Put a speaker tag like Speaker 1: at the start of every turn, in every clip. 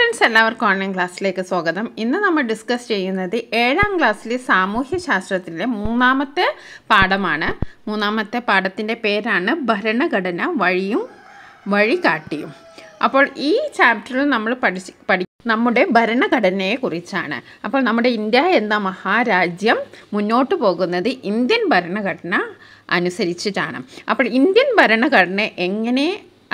Speaker 1: friends എല്ലാവർക്കും online ക്ലാസ്സിലേക്ക് സ്വാഗതം ഇന്ന് നമ്മൾ ഡിസ്കസ് ചെയ്യുന്നത് ഏഴാം ക്ലാസ്സിലെ സാമൂഹ്യശാസ്ത്രത്തിലെ മൂന്നാമത്തെ പാഠമാണ് മൂന്നാമത്തെ പാഠത്തിൻ്റെ പേരാണ് ഭരണഘടന വഴിയും വഴികാട്ടിയും അപ്പോൾ ഈ ചാപ്റ്ററിൽ നമ്മൾ പഠിച്ച് പഠി നമ്മുടെ ഭരണഘടനയെക്കുറിച്ചാണ് അപ്പോൾ നമ്മുടെ ഇന്ത്യ എന്ന മഹാരാജ്യം മുന്നോട്ട് പോകുന്നത് ഇന്ത്യൻ ഭരണഘടന അനുസരിച്ചിട്ടാണ് അപ്പോൾ ഇന്ത്യൻ ഭരണഘടന എങ്ങനെ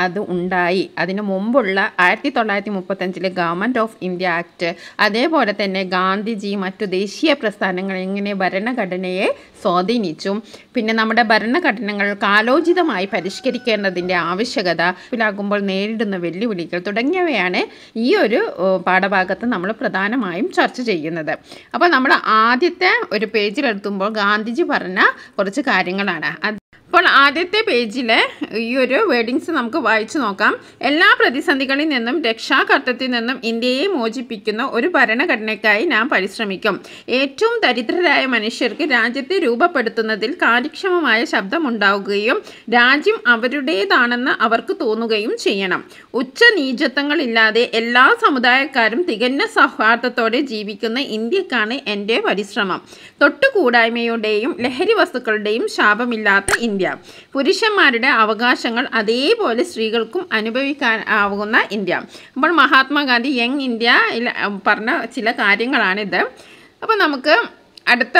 Speaker 1: അത് ഉണ്ടായി അതിനു മുമ്പുള്ള ആയിരത്തി തൊള്ളായിരത്തി മുപ്പത്തഞ്ചിലെ ഗവൺമെൻറ് ഓഫ് ഇന്ത്യ ആക്ട് അതേപോലെ തന്നെ ഗാന്ധിജി മറ്റു ദേശീയ പ്രസ്ഥാനങ്ങൾ എങ്ങനെ ഭരണഘടനയെ സ്വാധീനിച്ചു പിന്നെ നമ്മുടെ ഭരണഘടനകൾ കാലോചിതമായി പരിഷ്കരിക്കേണ്ടതിൻ്റെ ആവശ്യകത ാകുമ്പോൾ നേരിടുന്ന വെല്ലുവിളികൾ തുടങ്ങിയവയാണ് ഈ ഒരു പാഠഭാഗത്ത് നമ്മൾ പ്രധാനമായും ചർച്ച ചെയ്യുന്നത് അപ്പോൾ നമ്മൾ ആദ്യത്തെ ഒരു പേജിലെടുത്തുമ്പോൾ ഗാന്ധിജി പറഞ്ഞ കുറച്ച് കാര്യങ്ങളാണ് അത് അപ്പോൾ ആദ്യത്തെ പേജിൽ ഈ ഒരു വേർഡിങ്സ് നമുക്ക് വായിച്ചു നോക്കാം എല്ലാ പ്രതിസന്ധികളിൽ നിന്നും രക്ഷാകർത്തത്തിൽ നിന്നും ഇന്ത്യയെ മോചിപ്പിക്കുന്ന ഒരു ഭരണഘടനയ്ക്കായി ഞാൻ പരിശ്രമിക്കും ഏറ്റവും ദരിദ്രരായ മനുഷ്യർക്ക് രാജ്യത്തെ രൂപപ്പെടുത്തുന്നതിൽ കാര്യക്ഷമമായ ശബ്ദമുണ്ടാവുകയും രാജ്യം അവരുടേതാണെന്ന് അവർക്ക് തോന്നുകയും ചെയ്യണം ഉച്ച നീചത്വങ്ങളില്ലാതെ എല്ലാ സമുദായക്കാരും തികഞ്ഞ സൗഹാർദ്ദത്തോടെ ജീവിക്കുന്ന ഇന്ത്യക്കാണ് എൻ്റെ പരിശ്രമം തൊട്ടുകൂടായ്മയുടെയും ലഹരി വസ്തുക്കളുടെയും ശാപമില്ലാത്ത ഇന്ത്യ പുരുഷന്മാരുടെ അവകാശങ്ങൾ അതേപോലെ സ്ത്രീകൾക്കും അനുഭവിക്കാൻ ആവുന്ന ഇന്ത്യ അപ്പോൾ മഹാത്മാഗാന്ധി യങ് ഇന്ത്യ പറഞ്ഞ ചില കാര്യങ്ങളാണിത് അപ്പോൾ നമുക്ക് അടുത്ത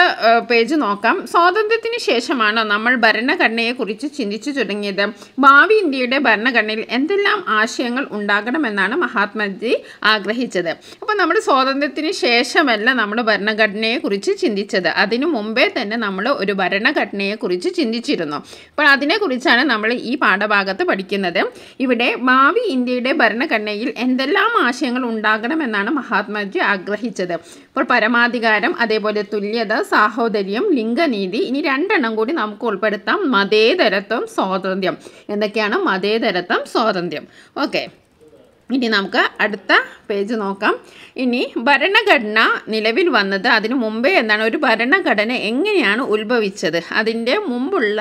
Speaker 1: പേജ് നോക്കാം സ്വാതന്ത്ര്യത്തിന് ശേഷമാണ് നമ്മൾ ഭരണഘടനയെക്കുറിച്ച് ചിന്തിച്ചു തുടങ്ങിയത് ഭാവി ഇന്ത്യയുടെ ഭരണഘടനയിൽ എന്തെല്ലാം ആശയങ്ങൾ ഉണ്ടാകണമെന്നാണ് മഹാത്മാജി ആഗ്രഹിച്ചത് അപ്പോൾ നമ്മൾ സ്വാതന്ത്ര്യത്തിന് ശേഷമല്ല നമ്മൾ ഭരണഘടനയെക്കുറിച്ച് ചിന്തിച്ചത് അതിനു മുമ്പേ തന്നെ നമ്മൾ ഒരു ഭരണഘടനയെക്കുറിച്ച് ചിന്തിച്ചിരുന്നു അപ്പോൾ അതിനെക്കുറിച്ചാണ് നമ്മൾ ഈ പാഠഭാഗത്ത് പഠിക്കുന്നത് ഇവിടെ ഭാവി ഇന്ത്യയുടെ ഭരണഘടനയിൽ എന്തെല്ലാം ആശയങ്ങൾ ഉണ്ടാകണമെന്നാണ് മഹാത്മാജി ആഗ്രഹിച്ചത് അപ്പോൾ പരമാധികാരം അതേപോലെ തുല്യത സാഹോദര്യം ലിംഗനീതി ഇനി രണ്ടെണ്ണം കൂടി നമുക്ക് ഉൾപ്പെടുത്താം മതേതരത്വം സ്വാതന്ത്ര്യം എന്തൊക്കെയാണ് മതേതരത്വം സ്വാതന്ത്ര്യം ഓക്കെ ഇനി നമുക്ക് അടുത്ത പേജ് നോക്കാം ഇനി ഭരണഘടന നിലവിൽ വന്നത് അതിന് മുമ്പേ എന്താണ് ഒരു ഭരണഘടന എങ്ങനെയാണ് ഉത്ഭവിച്ചത് അതിൻ്റെ മുമ്പുള്ള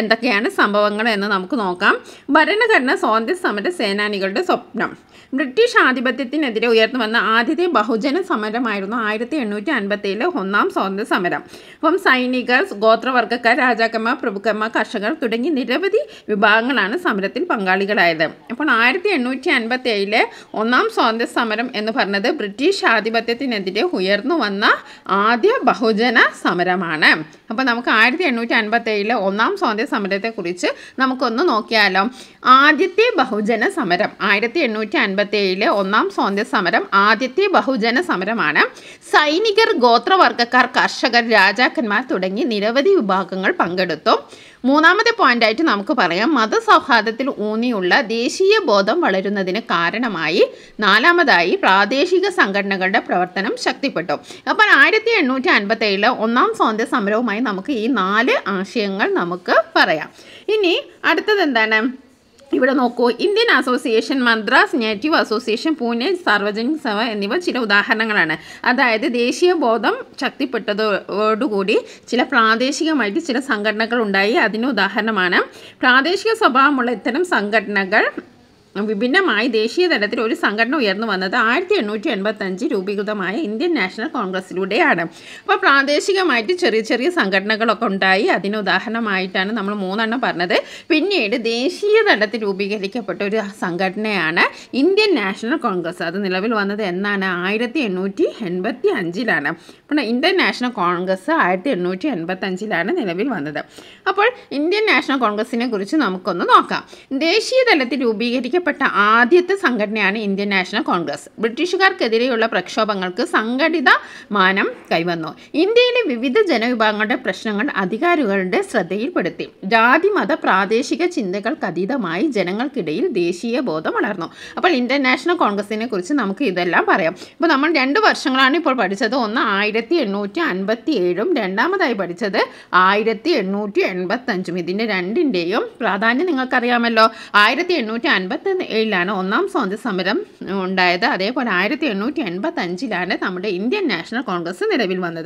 Speaker 1: എന്തൊക്കെയാണ് സംഭവങ്ങൾ എന്ന് നമുക്ക് നോക്കാം ഭരണഘടന സ്വാതന്ത്ര്യ സമര സേനാനികളുടെ സ്വപ്നം ബ്രിട്ടീഷ് ആധിപത്യത്തിനെതിരെ ഉയർന്നു വന്ന ആദ്യത്തെ ബഹുജന സമരമായിരുന്നു ആയിരത്തി എണ്ണൂറ്റി അൻപത്തേഴിലെ ഒന്നാം സ്വാതന്ത്ര്യ സമരം അപ്പം സൈനികർ ഗോത്രവർഗക്കാർ രാജാക്കന്മാർ പ്രഭുക്കന്മാർ കർഷകർ തുടങ്ങി നിരവധി വിഭാഗങ്ങളാണ് സമരത്തിൽ പങ്കാളികളായത് അപ്പോൾ ആയിരത്തി എണ്ണൂറ്റി ഏഴിലെ ഒന്നാം സ്വാതന്ത്ര്യ സമരം എന്ന് പറഞ്ഞത് ബ്രിട്ടീഷ് ആധിപത്യത്തിനെതിരെ ഉയർന്നു വന്ന ആദ്യ ബഹുജന സമരമാണ് അപ്പോൾ നമുക്ക് ആയിരത്തി എണ്ണൂറ്റി ഏഴിലെ ഒന്നാം സ്വാതന്ത്ര്യ സമരത്തെക്കുറിച്ച് നമുക്കൊന്ന് നോക്കിയാലോ ആദ്യത്തെ ബഹുജന സമരം ആയിരത്തി എണ്ണൂറ്റി ഏഴിലെ ഒന്നാം സ്വാതന്ത്ര്യ സമരം ആദ്യത്തെ ബഹുജന സമരമാണ് സൈനികർ ഗോത്രവർഗ്ഗക്കാർ കർഷകർ രാജാക്കന്മാർ തുടങ്ങി നിരവധി വിഭാഗങ്ങൾ പങ്കെടുത്തു മൂന്നാമത്തെ പോയിന്റായിട്ട് നമുക്ക് പറയാം മതസൗഹാർദ്ദത്തിൽ ഊന്നിയുള്ള ദേശീയ ബോധം വളരുന്നതിന് കാരണമായി നാലാമതായി പ്രാദേശിക സംഘടനകളുടെ പ്രവർത്തനം ശക്തിപ്പെട്ടു അപ്പോൾ ആയിരത്തി എണ്ണൂറ്റി അൻപത്തേഴിലെ ഒന്നാം സ്വാതന്ത്ര്യ സമരവുമായി നമുക്ക് ഈ നാല് ആശയങ്ങൾ നമുക്ക് പറയാം ഇനി അടുത്തത് എന്താണ് ഇവിടെ നോക്കൂ Indian Association Madras Native Association Pune Sarvajanik Sabha എന്നിവ ചില ഉദാഹരണങ്ങളാണ് അതായത് ദേശീയ ബോധം ശക്തിപ്പെട്ടതോടുകൂടി ചില പ്രാദേശികമായിട്ട് ചില സംഘടനകൾ ഉണ്ടായി അതിന് ഉദാഹരണമാണ് പ്രാദേശിക സ്വഭാവമുള്ള ഇത്തരം സംഘടനകൾ വിഭിന്നമായി ദേശീയ തലത്തിൽ ഒരു സംഘടന ഉയർന്നു വന്നത് ആയിരത്തി എണ്ണൂറ്റി എൺപത്തഞ്ച് രൂപീകൃതമായ ഇന്ത്യൻ നാഷണൽ കോൺഗ്രസിലൂടെയാണ് അപ്പോൾ പ്രാദേശികമായിട്ട് ചെറിയ ചെറിയ സംഘടനകളൊക്കെ ഉണ്ടായി അതിന് ഉദാഹരണമായിട്ടാണ് നമ്മൾ മൂന്നെണ്ണം പറഞ്ഞത് പിന്നീട് ദേശീയ തലത്തിൽ രൂപീകരിക്കപ്പെട്ട ഒരു സംഘടനയാണ് ഇന്ത്യൻ നാഷണൽ കോൺഗ്രസ് അത് നിലവിൽ വന്നത് എന്നാണ് ആയിരത്തി എണ്ണൂറ്റി എൺപത്തി അഞ്ചിലാണ് നമ്മുടെ ഇന്ത്യൻ നാഷണൽ കോൺഗ്രസ് ആയിരത്തി എണ്ണൂറ്റി എൺപത്തഞ്ചിലാണ് നിലവിൽ വന്നത് അപ്പോൾ ഇന്ത്യൻ നാഷണൽ കോൺഗ്രസിനെ കുറിച്ച് നമുക്കൊന്ന് നോക്കാം ദേശീയ തലത്തിൽ രൂപീകരിക്കപ്പെട്ട ആദ്യത്തെ സംഘടനയാണ് ഇന്ത്യൻ നാഷണൽ കോൺഗ്രസ് ബ്രിട്ടീഷുകാർക്കെതിരെയുള്ള പ്രക്ഷോഭങ്ങൾക്ക് സംഘടിത മാനം കൈവന്നു ഇന്ത്യയിലെ വിവിധ ജനവിഭാഗങ്ങളുടെ പ്രശ്നങ്ങൾ അധികാരികളുടെ ശ്രദ്ധയിൽപ്പെടുത്തി ജാതി മത പ്രാദേശിക ചിന്തകൾക്ക് അതീതമായി ജനങ്ങൾക്കിടയിൽ ദേശീയ ബോധം വളർന്നു അപ്പോൾ ഇന്ത്യൻ നാഷണൽ കോൺഗ്രസിനെ കുറിച്ച് നമുക്ക് ഇതെല്ലാം പറയാം ഇപ്പോൾ നമ്മൾ രണ്ട് വർഷങ്ങളാണ് ഇപ്പോൾ പഠിച്ചത് ഒന്ന് ആയിരത്തി ആയിരത്തി എണ്ണൂറ്റി അൻപത്തി ഏഴും രണ്ടാമതായി പഠിച്ചത് ആയിരത്തി എണ്ണൂറ്റി എൺപത്തഞ്ചും ഇതിൻ്റെ രണ്ടിൻ്റെയും പ്രാധാന്യം നിങ്ങൾക്കറിയാമല്ലോ ആയിരത്തി എണ്ണൂറ്റി അൻപത്തി ഏഴിലാണ് ഒന്നാം സ്വാതന്ത്ര്യ സമരം ഉണ്ടായത് അതേപോലെ ആയിരത്തി എണ്ണൂറ്റി എൺപത്തഞ്ചിലാണ് നമ്മുടെ ഇന്ത്യൻ നാഷണൽ കോൺഗ്രസ് നിലവിൽ വന്നത്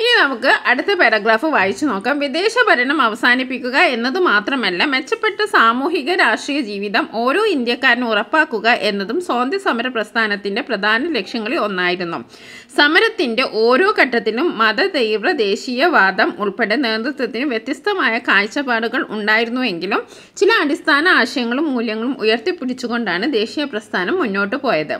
Speaker 1: ഇനി നമുക്ക് അടുത്ത പാരഗ്രാഫ് വായിച്ചു നോക്കാം വിദേശ ഭരണം അവസാനിപ്പിക്കുക എന്നത് മാത്രമല്ല മെച്ചപ്പെട്ട സാമൂഹിക രാഷ്ട്രീയ ജീവിതം ഓരോ ഇന്ത്യക്കാരനും ഉറപ്പാക്കുക എന്നതും സ്വാതന്ത്ര്യ സമര പ്രസ്ഥാനത്തിൻ്റെ പ്രധാന ലക്ഷ്യങ്ങളിൽ ഒന്നായിരുന്നു സമരത്തിൻ്റെ ഓരോ ഘട്ടത്തിലും മത തീവ്ര ദേശീയവാദം ഉൾപ്പെടെ നേതൃത്വത്തിന് വ്യത്യസ്തമായ കാഴ്ചപ്പാടുകൾ ഉണ്ടായിരുന്നുവെങ്കിലും ചില അടിസ്ഥാന ആശയങ്ങളും മൂല്യങ്ങളും ഉയർത്തിപ്പിടിച്ചുകൊണ്ടാണ് ദേശീയ പ്രസ്ഥാനം മുന്നോട്ട് പോയത്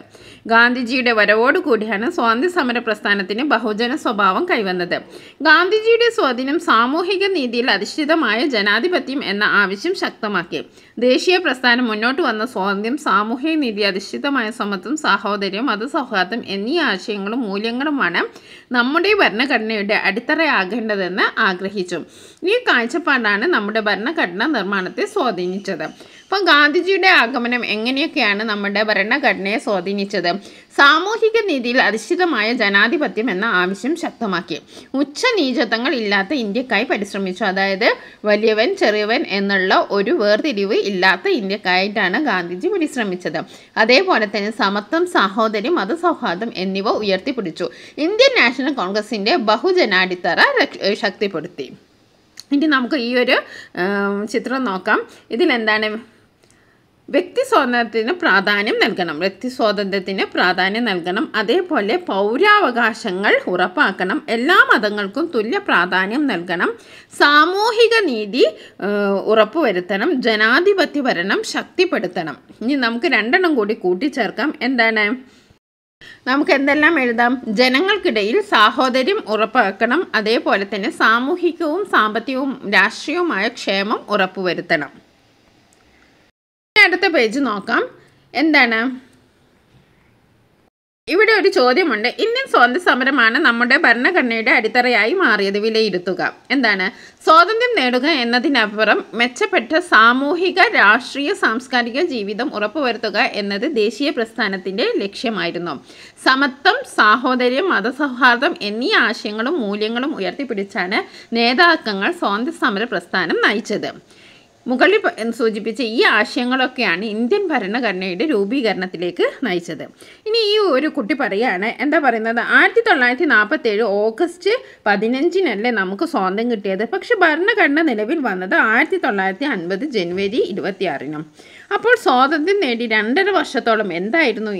Speaker 1: ഗാന്ധിജിയുടെ വരവോടുകൂടിയാണ് സ്വാതന്ത്ര്യ സമര പ്രസ്ഥാനത്തിന് ബഹുജന സ്വഭാവം കൈവന്നത് പറയുന്നത് ഗാന്ധിജിയുടെ സ്വാധീനം സാമൂഹിക നീതിയിൽ അധിഷ്ഠിതമായ ജനാധിപത്യം എന്ന ആവശ്യം ശക്തമാക്കി ദേശീയ പ്രസ്ഥാനം മുന്നോട്ട് വന്ന സ്വാതന്ത്ര്യം സാമൂഹിക നീതി അധിഷ്ഠിതമായ സമത്വം സാഹോദര്യം മതസൗഹാർദ്ദം എന്നീ ആശയങ്ങളും മൂല്യങ്ങളുമാണ് നമ്മുടെ ഭരണഘടനയുടെ അടിത്തറയാകേണ്ടതെന്ന് ആഗ്രഹിച്ചു ഈ കാഴ്ചപ്പാടാണ് നമ്മുടെ ഭരണഘടനാ നിർമ്മാണത്തെ സ്വാധീനിച്ചത് അപ്പം ഗാന്ധിജിയുടെ ആഗമനം എങ്ങനെയൊക്കെയാണ് നമ്മുടെ ഭരണഘടനയെ സ്വാധീനിച്ചത് സാമൂഹിക നീതിയിൽ അധിഷ്ഠിതമായ ജനാധിപത്യം എന്ന ആവശ്യം ശക്തമാക്കി ഉച്ച നീചത്വങ്ങൾ ഇല്ലാത്ത ഇന്ത്യക്കായി പരിശ്രമിച്ചു അതായത് വലിയവൻ ചെറിയവൻ എന്നുള്ള ഒരു വേർതിരിവ് ഇല്ലാത്ത ഇന്ത്യക്കായിട്ടാണ് ഗാന്ധിജി പരിശ്രമിച്ചത് അതേപോലെ തന്നെ സമത്വം സഹോദരി മതസൗഹാർദ്ദം എന്നിവ ഉയർത്തിപ്പിടിച്ചു ഇന്ത്യൻ നാഷണൽ കോൺഗ്രസിൻ്റെ ബഹുജനാടിത്തറ ശക്തിപ്പെടുത്തി ഇനി നമുക്ക് ഈ ഒരു ചിത്രം നോക്കാം ഇതിലെന്താണ് വ്യക്തി സ്വാതന്ത്ര്യത്തിന് പ്രാധാന്യം നൽകണം വ്യക്തി സ്വാതന്ത്ര്യത്തിന് പ്രാധാന്യം നൽകണം അതേപോലെ പൗരാവകാശങ്ങൾ ഉറപ്പാക്കണം എല്ലാ മതങ്ങൾക്കും തുല്യ പ്രാധാന്യം നൽകണം സാമൂഹിക നീതി ഉറപ്പുവരുത്തണം ജനാധിപത്യ ഭരണം ശക്തിപ്പെടുത്തണം ഇനി നമുക്ക് രണ്ടെണ്ണം കൂടി കൂട്ടിച്ചേർക്കാം എന്താണ് നമുക്ക് എന്തെല്ലാം എഴുതാം ജനങ്ങൾക്കിടയിൽ സാഹോദര്യം ഉറപ്പാക്കണം അതേപോലെ തന്നെ സാമൂഹികവും സാമ്പത്തികവും രാഷ്ട്രീയവുമായ ക്ഷേമം ഉറപ്പുവരുത്തണം ഇനി അടുത്ത പേജ് നോക്കാം എന്താണ് ഇവിടെ ഒരു ചോദ്യമുണ്ട് ഇന്ത്യൻ സ്വാതന്ത്ര്യ സമരമാണ് നമ്മുടെ ഭരണഘടനയുടെ അടിത്തറയായി മാറിയത് വിലയിരുത്തുക എന്താണ് സ്വാതന്ത്ര്യം നേടുക എന്നതിനപ്പുറം മെച്ചപ്പെട്ട സാമൂഹിക രാഷ്ട്രീയ സാംസ്കാരിക ജീവിതം ഉറപ്പുവരുത്തുക എന്നത് ദേശീയ പ്രസ്ഥാനത്തിൻ്റെ ലക്ഷ്യമായിരുന്നു സമത്വം സാഹോദര്യം മതസൗഹാർദ്ദം എന്നീ ആശയങ്ങളും മൂല്യങ്ങളും ഉയർത്തിപ്പിടിച്ചാണ് നേതാക്കങ്ങൾ സ്വാതന്ത്ര്യ സമര പ്രസ്ഥാനം നയിച്ചത് മുകളിൽ സൂചിപ്പിച്ച ഈ ആശയങ്ങളൊക്കെയാണ് ഇന്ത്യൻ ഭരണഘടനയുടെ രൂപീകരണത്തിലേക്ക് നയിച്ചത് ഇനി ഈ ഒരു കുട്ടി പറയുകയാണ് എന്താ പറയുന്നത് ആയിരത്തി തൊള്ളായിരത്തി നാൽപ്പത്തേഴ് ഓഗസ്റ്റ് പതിനഞ്ചിനല്ലേ നമുക്ക് സ്വാതന്ത്ര്യം കിട്ടിയത് പക്ഷെ ഭരണഘടന നിലവിൽ വന്നത് ആയിരത്തി തൊള്ളായിരത്തി അൻപത് ജനുവരി ഇരുപത്തിയാറിനും അപ്പോൾ സ്വാതന്ത്ര്യം നേടി രണ്ടര വർഷത്തോളം എന്തായിരുന്നു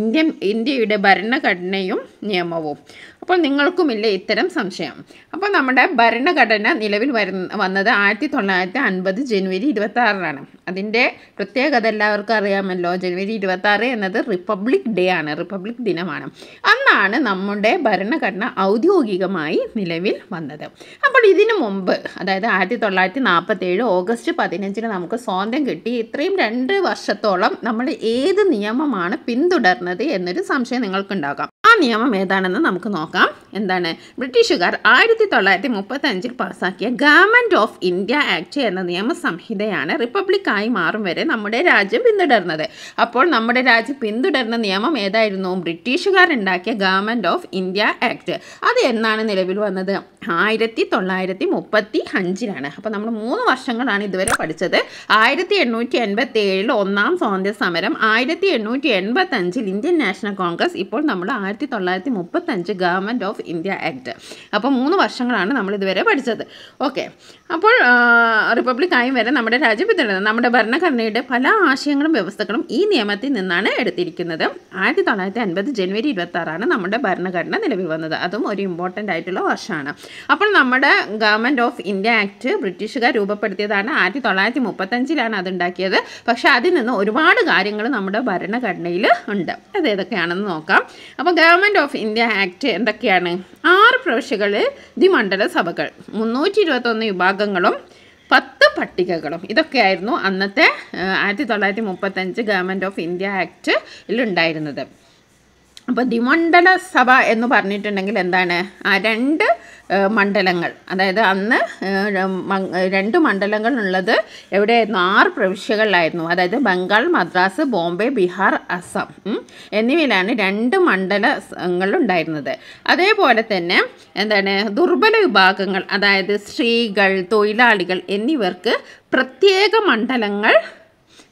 Speaker 1: ഇന്ത്യൻ ഇന്ത്യയുടെ ഭരണഘടനയും നിയമവും അപ്പോൾ നിങ്ങൾക്കുമില്ലേ ഇത്തരം സംശയം അപ്പോൾ നമ്മുടെ ഭരണഘടന നിലവിൽ വരുന്ന വന്നത് ആയിരത്തി തൊള്ളായിരത്തി അൻപത് ജനുവരി ഇരുപത്താറിനാണ് അതിൻ്റെ പ്രത്യേകത എല്ലാവർക്കും അറിയാമല്ലോ ജനുവരി ഇരുപത്താറ് എന്നത് റിപ്പബ്ലിക് ഡേ ആണ് റിപ്പബ്ലിക് ദിനമാണ് അന്നാണ് നമ്മുടെ ഭരണഘടന ഔദ്യോഗികമായി നിലവിൽ വന്നത് അപ്പോൾ ഇതിനു മുമ്പ് അതായത് ആയിരത്തി തൊള്ളായിരത്തി നാൽപ്പത്തേഴ് ഓഗസ്റ്റ് പതിനഞ്ചിന് നമുക്ക് സ്വാതന്ത്ര്യം കിട്ടി ഇത്രയും രണ്ട് വർഷത്തോളം നമ്മൾ ഏത് നിയമമാണ് പിന്തുടർന്നത് എന്നൊരു സംശയം നിങ്ങൾക്കുണ്ടാകാം നിയമം ഏതാണെന്ന് നമുക്ക് നോക്കാം എന്താണ് ബ്രിട്ടീഷുകാർ ആയിരത്തി തൊള്ളായിരത്തി അഞ്ചിൽ പാസ്സാക്കിയ ഗവൺമെൻറ് ഓഫ് ഇന്ത്യ ആക്ട് എന്ന നിയമസംഹിതയാണ് റിപ്പബ്ലിക്കായി മാറും വരെ നമ്മുടെ രാജ്യം പിന്തുടർന്നത് അപ്പോൾ നമ്മുടെ രാജ്യം പിന്തുടർന്ന നിയമം ഏതായിരുന്നു ബ്രിട്ടീഷുകാർ ഉണ്ടാക്കിയ ഗവൺമെൻറ് ഓഫ് ഇന്ത്യ ആക്ട് അത് എന്നാണ് നിലവിൽ വന്നത് ആയിരത്തി തൊള്ളായിരത്തി മുപ്പത്തി അഞ്ചിലാണ് അപ്പോൾ നമ്മൾ മൂന്ന് വർഷങ്ങളാണ് ഇതുവരെ പഠിച്ചത് ആയിരത്തി എണ്ണൂറ്റി എൺപത്തി ഏഴിൽ ഒന്നാം സ്വാതന്ത്ര്യ സമരം ആയിരത്തി എണ്ണൂറ്റി എൺപത്തി അഞ്ചിൽ ഇന്ത്യൻ നാഷണൽ കോൺഗ്രസ് ഇപ്പോൾ നമ്മൾ ആയിരത്തി തൊള്ളായിരത്തി മുപ്പത്തഞ്ച് ഗവൺമെൻറ് ഓഫ് ഇന്ത്യ ആക്ട് അപ്പോൾ മൂന്ന് വർഷങ്ങളാണ് നമ്മൾ ഇതുവരെ പഠിച്ചത് ഓക്കെ അപ്പോൾ റിപ്പബ്ലിക് ആയും വരെ നമ്മുടെ രാജ്യം പിന്തുടരുന്നത് നമ്മുടെ ഭരണഘടനയുടെ പല ആശയങ്ങളും വ്യവസ്ഥകളും ഈ നിയമത്തിൽ നിന്നാണ് എടുത്തിരിക്കുന്നത് ആയിരത്തി തൊള്ളായിരത്തി അൻപത് ജനുവരി ഇരുപത്തി ആറാണ് നമ്മുടെ ഭരണഘടന നിലവിൽ വന്നത് അതും ഒരു ഇമ്പോർട്ടൻ്റ് ആയിട്ടുള്ള വർഷമാണ് അപ്പോൾ നമ്മുടെ ഗവൺമെൻറ് ഓഫ് ഇന്ത്യ ആക്ട് ബ്രിട്ടീഷുകാർ രൂപപ്പെടുത്തിയതാണ് ആയിരത്തി തൊള്ളായിരത്തി മുപ്പത്തഞ്ചിലാണ് അതുണ്ടാക്കിയത് പക്ഷേ അതിൽ നിന്ന് ഒരുപാട് കാര്യങ്ങൾ നമ്മുടെ ഭരണഘടനയിൽ ഉണ്ട് അത് ഏതൊക്കെയാണെന്ന് നോക്കാം അപ്പോൾ ഗവൺമെൻറ് ഓഫ് ഇന്ത്യ ആക്ട് എന്തൊക്കെയാണ് ആറ് പ്രവിശ്യകളിൽ ദി സഭകൾ മുന്നൂറ്റി ഇരുപത്തൊന്ന് വിഭാഗങ്ങളും പത്ത് പട്ടികകളും ഇതൊക്കെയായിരുന്നു അന്നത്തെ ആയിരത്തി തൊള്ളായിരത്തി മുപ്പത്തഞ്ച് ഗവൺമെൻറ് ഓഫ് ഇന്ത്യ ആക്ട് ഉണ്ടായിരുന്നത് അപ്പോൾ ദിമണ്ഡല സഭ എന്ന് പറഞ്ഞിട്ടുണ്ടെങ്കിൽ എന്താണ് ആ രണ്ട് മണ്ഡലങ്ങൾ അതായത് അന്ന് രണ്ട് മണ്ഡലങ്ങൾ ഉള്ളത് എവിടെയായിരുന്നു ആറ് പ്രവിശ്യകളിലായിരുന്നു അതായത് ബംഗാൾ മദ്രാസ് ബോംബെ ബീഹാർ അസം എന്നിവയിലാണ് രണ്ട് മണ്ഡലങ്ങൾ ഉണ്ടായിരുന്നത് അതേപോലെ തന്നെ എന്താണ് ദുർബല വിഭാഗങ്ങൾ അതായത് സ്ത്രീകൾ തൊഴിലാളികൾ എന്നിവർക്ക് പ്രത്യേക മണ്ഡലങ്ങൾ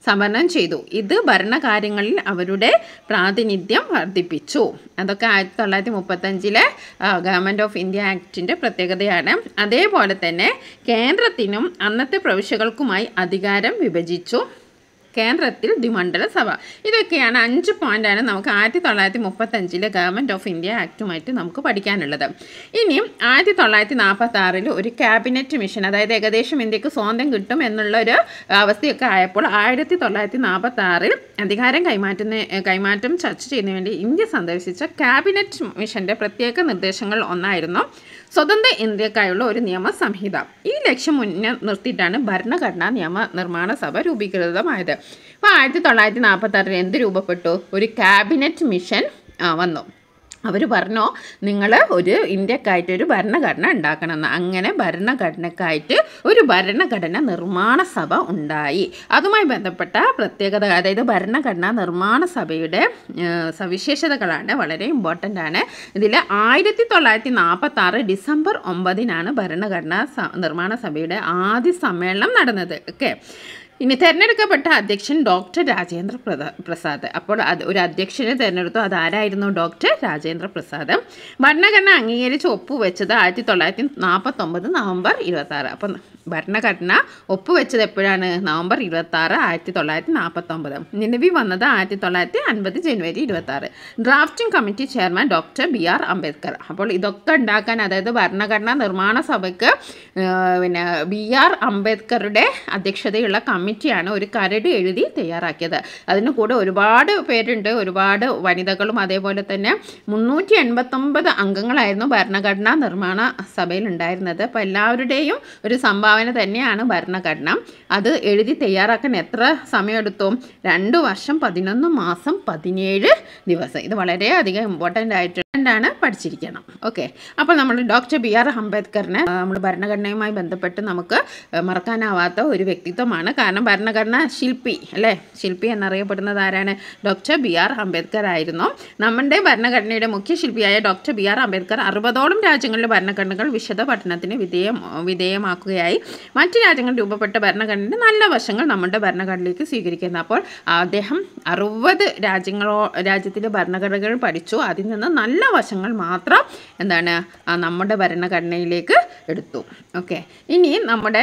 Speaker 1: സംവരണം ചെയ്തു ഇത് ഭരണകാര്യങ്ങളിൽ അവരുടെ പ്രാതിനിധ്യം വർദ്ധിപ്പിച്ചു അതൊക്കെ ആയിരത്തി തൊള്ളായിരത്തി മുപ്പത്തഞ്ചിലെ ഗവൺമെൻറ് ഓഫ് ഇന്ത്യ ആക്ടിൻ്റെ പ്രത്യേകതയാണ് അതേപോലെ തന്നെ കേന്ദ്രത്തിനും അന്നത്തെ പ്രവിശ്യകൾക്കുമായി അധികാരം വിഭജിച്ചു കേന്ദ്രത്തിൽ ദ്വിമണ്ഡല സഭ ഇതൊക്കെയാണ് അഞ്ച് പോയിൻ്റാണ് നമുക്ക് ആയിരത്തി തൊള്ളായിരത്തി അഞ്ചിലെ ഗവൺമെൻറ് ഓഫ് ഇന്ത്യ ആക്റ്റുമായിട്ട് നമുക്ക് പഠിക്കാനുള്ളത് ഇനിയും ആയിരത്തി തൊള്ളായിരത്തി നാൽപ്പത്തി ആറിൽ ഒരു ക്യാബിനറ്റ് മിഷൻ അതായത് ഏകദേശം ഇന്ത്യക്ക് സ്വാതന്ത്ര്യം കിട്ടും എന്നുള്ള ഒരു അവസ്ഥയൊക്കെ ആയപ്പോൾ ആയിരത്തി തൊള്ളായിരത്തി നാൽപ്പത്തി ആറിൽ അധികാരം കൈമാറ്റുന്ന കൈമാറ്റം ചർച്ച ചെയ്യുന്നതിന് വേണ്ടി ഇന്ത്യ സന്ദർശിച്ച ക്യാബിനറ്റ് മിഷൻ്റെ പ്രത്യേക നിർദ്ദേശങ്ങൾ ഒന്നായിരുന്നു സ്വതന്ത്ര ഇന്ത്യക്കായുള്ള ഒരു നിയമ സംഹിത ഈ ലക്ഷ്യം മുന്നിൽ നിർത്തിയിട്ടാണ് ഭരണഘടനാ നിയമ നിർമ്മാണ സഭ രൂപീകൃതമായത് അപ്പോൾ ആയിരത്തി തൊള്ളായിരത്തി നാൽപ്പത്തി ആറിൽ എന്ത് രൂപപ്പെട്ടു ഒരു ക്യാബിനറ്റ് മിഷൻ വന്നു അവർ പറഞ്ഞു നിങ്ങൾ ഒരു ഇന്ത്യക്കായിട്ട് ഒരു ഭരണഘടന ഉണ്ടാക്കണമെന്ന് അങ്ങനെ ഭരണഘടനക്കായിട്ട് ഒരു ഭരണഘടന നിർമ്മാണ സഭ ഉണ്ടായി അതുമായി ബന്ധപ്പെട്ട പ്രത്യേകത അതായത് ഭരണഘടന നിർമ്മാണ സഭയുടെ സവിശേഷതകളാണ് വളരെ ഇമ്പോർട്ടൻ്റ് ആണ് ഇതിൽ ആയിരത്തി തൊള്ളായിരത്തി നാൽപ്പത്തി ആറ് ഡിസംബർ ഒമ്പതിനാണ് ഭരണഘടന നിർമ്മാണ സഭയുടെ ആദ്യ സമ്മേളനം നടന്നത് ഓക്കെ ഇനി തിരഞ്ഞെടുക്കപ്പെട്ട അധ്യക്ഷൻ ഡോക്ടർ രാജേന്ദ്ര പ്രസാദ് അപ്പോൾ അത് ഒരു അധ്യക്ഷനെ തിരഞ്ഞെടുത്തു അതാരായിരുന്നു ഡോക്ടർ രാജേന്ദ്ര പ്രസാദ് ഭരണഘടന അംഗീകരിച്ച് ഒപ്പുവെച്ചത് ആയിരത്തി തൊള്ളായിരത്തി നാൽപ്പത്തൊമ്പത് നവംബർ ആറ് അപ്പം ഭരണഘടന ഒപ്പുവെച്ചത് എപ്പോഴാണ് നവംബർ ആറ് ആയിരത്തി തൊള്ളായിരത്തി നാൽപ്പത്തൊമ്പത് നിലവിൽ വന്നത് ആയിരത്തി തൊള്ളായിരത്തി അൻപത് ജനുവരി ആറ് drafting committee chairman doctor B R Ambedkar അപ്പോൾ ഇതൊക്കെ ഉണ്ടാക്കാൻ അതായത് ഭരണഘടനാ നിർമ്മാണ സഭയ്ക്ക് പിന്നെ ബി ആർ അംബേദ്കറുടെ അധ്യക്ഷതയുള്ള കമ്മിറ്റി കമ്മിറ്റിയാണ് ഒരു കരട് എഴുതി തയ്യാറാക്കിയത് അതിന് കൂടെ ഒരുപാട് പേരുണ്ട് ഒരുപാട് വനിതകളും അതേപോലെ തന്നെ മുന്നൂറ്റി എൺപത്തൊമ്പത് അംഗങ്ങളായിരുന്നു ഭരണഘടനാ നിർമ്മാണ സഭയിൽ ഉണ്ടായിരുന്നത് അപ്പോൾ എല്ലാവരുടെയും ഒരു സംഭാവന തന്നെയാണ് ഭരണഘടന അത് എഴുതി തയ്യാറാക്കാൻ എത്ര സമയമെടുത്തു രണ്ട് വർഷം പതിനൊന്ന് മാസം പതിനേഴ് ദിവസം ഇത് വളരെയധികം ഇമ്പോർട്ടൻ്റ് ആയിട്ട് ാണ് പഠിച്ചിരിക്കണം ഓക്കെ അപ്പോൾ നമ്മൾ ഡോക്ടർ ബി ആർ അംബേദ്കറിനെ നമ്മൾ ഭരണഘടനയുമായി ബന്ധപ്പെട്ട് നമുക്ക് മറക്കാനാവാത്ത ഒരു വ്യക്തിത്വമാണ് കാരണം കാരണം ഭരണഘടനാ ശില്പി അല്ലേ ശില്പി എന്നറിയപ്പെടുന്നത് ആരാണ് ഡോക്ടർ ബി ആർ അംബേദ്കർ ആയിരുന്നു നമ്മുടെ ഭരണഘടനയുടെ മുഖ്യ ശില്പിയായ ഡോക്ടർ ബി ആർ അംബേദ്കർ അറുപതോളം രാജ്യങ്ങളിലെ ഭരണഘടനകൾ വിശദ പഠനത്തിന് വിധേയം വിധേയമാക്കുകയായി മറ്റ് രാജ്യങ്ങൾ രൂപപ്പെട്ട ഭരണഘടനയുടെ നല്ല വശങ്ങൾ നമ്മുടെ ഭരണഘടനയിലേക്ക് സ്വീകരിക്കുന്നത് അപ്പോൾ അദ്ദേഹം അറുപത് രാജ്യങ്ങളോ രാജ്യത്തിലെ ഭരണഘടനകൾ പഠിച്ചു അതിൽ നിന്ന് നല്ല വശങ്ങൾ മാത്രം എന്താണ് നമ്മുടെ ഭരണഘടനയിലേക്ക് എടുത്തു ഓക്കെ ഇനി നമ്മുടെ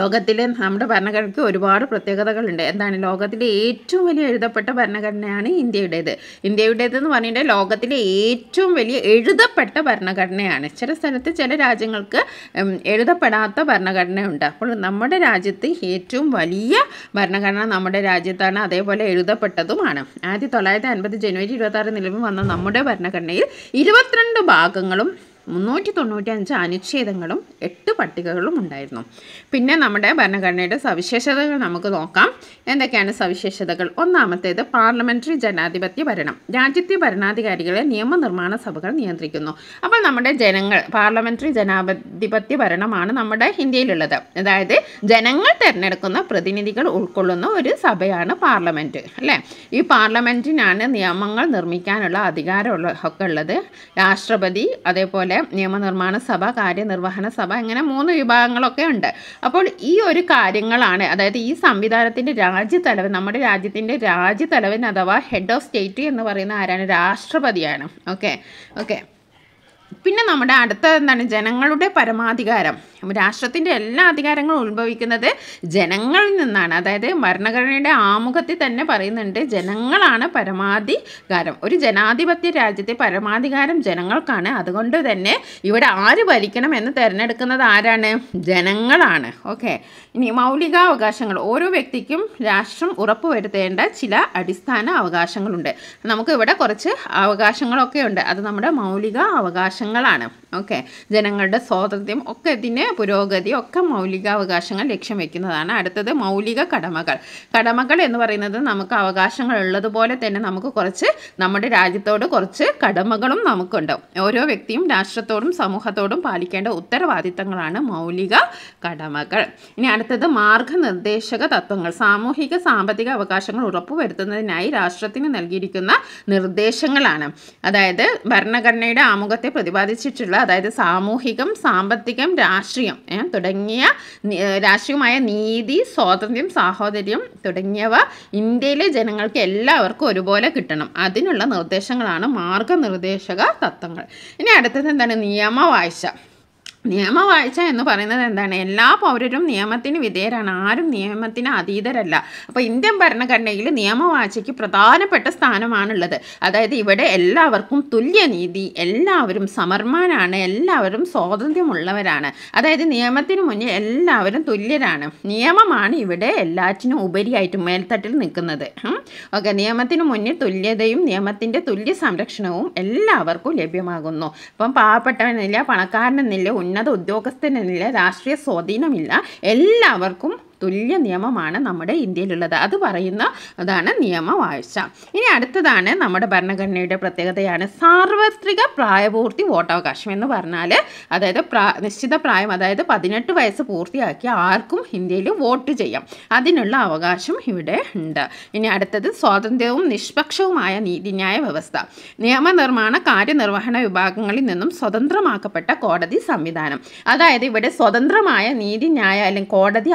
Speaker 1: ലോകത്തിലെ നമ്മുടെ ഭരണഘടനയ്ക്ക് ഒരുപാട് പ്രത്യേകതകളുണ്ട് എന്താണ് ലോകത്തിലെ ഏറ്റവും വലിയ എഴുതപ്പെട്ട ഭരണഘടനയാണ് ഇന്ത്യയുടേത് ഇന്ത്യയുടേതെന്ന് പറഞ്ഞിട്ട് ലോകത്തിലെ ഏറ്റവും വലിയ എഴുതപ്പെട്ട ഭരണഘടനയാണ് ചില സ്ഥലത്ത് ചില രാജ്യങ്ങൾക്ക് എഴുതപ്പെടാത്ത ഭരണഘടനയുണ്ട് അപ്പോൾ നമ്മുടെ രാജ്യത്ത് ഏറ്റവും വലിയ ഭരണഘടന നമ്മുടെ രാജ്യത്താണ് അതേപോലെ എഴുതപ്പെട്ടതുമാണ് ആയിരത്തി തൊള്ളായിരത്തി അൻപത് ജനുവരി ഇരുപത്തി ആറ് നിലവിൽ വന്ന നമ്മുടെ ഭരണഘടനയിൽ ഇരുപത്തിരണ്ട് ഭാഗങ്ങളും മുന്നൂറ്റി തൊണ്ണൂറ്റഞ്ച് അനുച്ഛേദങ്ങളും എട്ട് പട്ടികകളും ഉണ്ടായിരുന്നു പിന്നെ നമ്മുടെ ഭരണഘടനയുടെ സവിശേഷതകൾ നമുക്ക് നോക്കാം എന്തൊക്കെയാണ് സവിശേഷതകൾ ഒന്നാമത്തേത് പാർലമെൻ്ററി ജനാധിപത്യ ഭരണം രാജ്യത്തെ ഭരണാധികാരികളെ നിയമനിർമ്മാണ സഭകൾ നിയന്ത്രിക്കുന്നു അപ്പോൾ നമ്മുടെ ജനങ്ങൾ പാർലമെൻ്ററി ജനാധിപത്യ ഭരണമാണ് നമ്മുടെ ഇന്ത്യയിലുള്ളത് അതായത് ജനങ്ങൾ തിരഞ്ഞെടുക്കുന്ന പ്രതിനിധികൾ ഉൾക്കൊള്ളുന്ന ഒരു സഭയാണ് പാർലമെൻറ്റ് അല്ലേ ഈ പാർലമെൻറ്റിനാണ് നിയമങ്ങൾ നിർമ്മിക്കാനുള്ള അധികാരമുള്ള ഒക്കെ ഉള്ളത് രാഷ്ട്രപതി അതേപോലെ ഉണ്ട് നിയമനിർമ്മാണ സഭ കാര്യനിർവഹണ സഭ ഇങ്ങനെ മൂന്ന് വിഭാഗങ്ങളൊക്കെ ഉണ്ട് അപ്പോൾ ഈ ഒരു കാര്യങ്ങളാണ് അതായത് ഈ സംവിധാനത്തിൻ്റെ രാജ്യത്തലവൻ നമ്മുടെ രാജ്യത്തിൻ്റെ രാജ്യത്തലവൻ അഥവാ ഹെഡ് ഓഫ് സ്റ്റേറ്റ് എന്ന് പറയുന്ന ആരാണ് രാഷ്ട്രപതിയാണ് ഓക്കെ ഓക്കെ പിന്നെ നമ്മുടെ അടുത്ത എന്താണ് ജനങ്ങളുടെ പരമാധികാരം രാഷ്ട്രത്തിൻ്റെ എല്ലാ അധികാരങ്ങളും ഉത്ഭവിക്കുന്നത് ജനങ്ങളിൽ നിന്നാണ് അതായത് ഭരണഘടനയുടെ ആമുഖത്തിൽ തന്നെ പറയുന്നുണ്ട് ജനങ്ങളാണ് പരമാധികാരം ഒരു ജനാധിപത്യ രാജ്യത്തെ പരമാധികാരം ജനങ്ങൾക്കാണ് അതുകൊണ്ട് തന്നെ ഇവിടെ ആര് ഭരിക്കണം എന്ന് തിരഞ്ഞെടുക്കുന്നത് ആരാണ് ജനങ്ങളാണ് ഓക്കെ ഇനി മൗലികാവകാശങ്ങൾ ഓരോ വ്യക്തിക്കും രാഷ്ട്രം ഉറപ്പുവരുത്തേണ്ട ചില അടിസ്ഥാന അവകാശങ്ങളുണ്ട് നമുക്കിവിടെ കുറച്ച് അവകാശങ്ങളൊക്കെ ഉണ്ട് അത് നമ്മുടെ മൗലിക അവകാശങ്ങൾ ജനങ്ങളാണ് ഓക്കെ ജനങ്ങളുടെ സ്വാതന്ത്ര്യം ഒക്കെ ഒക്കത്തിൻ്റെ പുരോഗതി ഒക്കെ മൗലികാവകാശങ്ങൾ ലക്ഷ്യം വെക്കുന്നതാണ് അടുത്തത് മൗലിക കടമകൾ കടമകൾ എന്ന് പറയുന്നത് നമുക്ക് അവകാശങ്ങൾ ഉള്ളതുപോലെ തന്നെ നമുക്ക് കുറച്ച് നമ്മുടെ രാജ്യത്തോട് കുറച്ച് കടമകളും നമുക്കുണ്ട് ഓരോ വ്യക്തിയും രാഷ്ട്രത്തോടും സമൂഹത്തോടും പാലിക്കേണ്ട ഉത്തരവാദിത്തങ്ങളാണ് മൗലിക കടമകൾ ഇനി അടുത്തത് മാർഗനിർദ്ദേശക തത്വങ്ങൾ സാമൂഹിക സാമ്പത്തിക അവകാശങ്ങൾ ഉറപ്പുവരുത്തുന്നതിനായി രാഷ്ട്രത്തിന് നൽകിയിരിക്കുന്ന നിർദ്ദേശങ്ങളാണ് അതായത് ഭരണഘടനയുടെ ആമുഖത്തെ പ്രതിപാദ പ്രതിപാദിച്ചിട്ടുള്ള അതായത് സാമൂഹികം സാമ്പത്തികം രാഷ്ട്രീയം തുടങ്ങിയ രാഷ്ട്രീയമായ നീതി സ്വാതന്ത്ര്യം സാഹോദര്യം തുടങ്ങിയവ ഇന്ത്യയിലെ ജനങ്ങൾക്ക് എല്ലാവർക്കും ഒരുപോലെ കിട്ടണം അതിനുള്ള നിർദ്ദേശങ്ങളാണ് മാർഗനിർദ്ദേശക തത്വങ്ങൾ ഇനി അടുത്തത് എന്താണ് നിയമവാഴ്ച നിയമവാഴ്ച എന്ന് പറയുന്നത് എന്താണ് എല്ലാ പൗരരും നിയമത്തിന് വിധേയരാണ് ആരും നിയമത്തിന് അതീതരല്ല അപ്പോൾ ഇന്ത്യൻ ഭരണഘടനയിൽ നിയമവാഴ്ചയ്ക്ക് പ്രധാനപ്പെട്ട സ്ഥാനമാണുള്ളത് അതായത് ഇവിടെ എല്ലാവർക്കും തുല്യനീതി എല്ലാവരും സമർമാനാണ് എല്ലാവരും സ്വാതന്ത്ര്യമുള്ളവരാണ് അതായത് നിയമത്തിന് മുന്നിൽ എല്ലാവരും തുല്യരാണ് നിയമമാണ് ഇവിടെ എല്ലാറ്റിനും ഉപരിയായിട്ട് മേൽത്തട്ടിൽ നിൽക്കുന്നത് ഓക്കെ നിയമത്തിന് മുന്നിൽ തുല്യതയും നിയമത്തിൻ്റെ തുല്യ സംരക്ഷണവും എല്ലാവർക്കും ലഭ്യമാകുന്നു ഇപ്പം പാവപ്പെട്ടവനില്ല പണക്കാരനെന്നില്ല ഉന്നത ഉദ്യോഗസ്ഥനെന്നില്ല രാഷ്ട്രീയ സ്വാധീനമില്ല എല്ലാവർക്കും തുല്യ നിയമമാണ് നമ്മുടെ ഇന്ത്യയിലുള്ളത് അത് പറയുന്ന അതാണ് നിയമവാഴ്ച ഇനി അടുത്തതാണ് നമ്മുടെ ഭരണഘടനയുടെ പ്രത്യേകതയാണ് സാർവത്രിക പ്രായപൂർത്തി വോട്ടവകാശം എന്ന് പറഞ്ഞാൽ അതായത് നിശ്ചിത പ്രായം അതായത് പതിനെട്ട് വയസ്സ് പൂർത്തിയാക്കി ആർക്കും ഇന്ത്യയിൽ വോട്ട് ചെയ്യാം അതിനുള്ള അവകാശം ഇവിടെ ഉണ്ട് ഇനി അടുത്തത് സ്വാതന്ത്ര്യവും നിഷ്പക്ഷവുമായ നീതിന്യായ വ്യവസ്ഥ നിയമനിർമ്മാണ കാര്യനിർവഹണ വിഭാഗങ്ങളിൽ നിന്നും സ്വതന്ത്രമാക്കപ്പെട്ട കോടതി സംവിധാനം അതായത് ഇവിടെ സ്വതന്ത്രമായ നീതിന്യായ അല്ലെങ്കിൽ കോടതി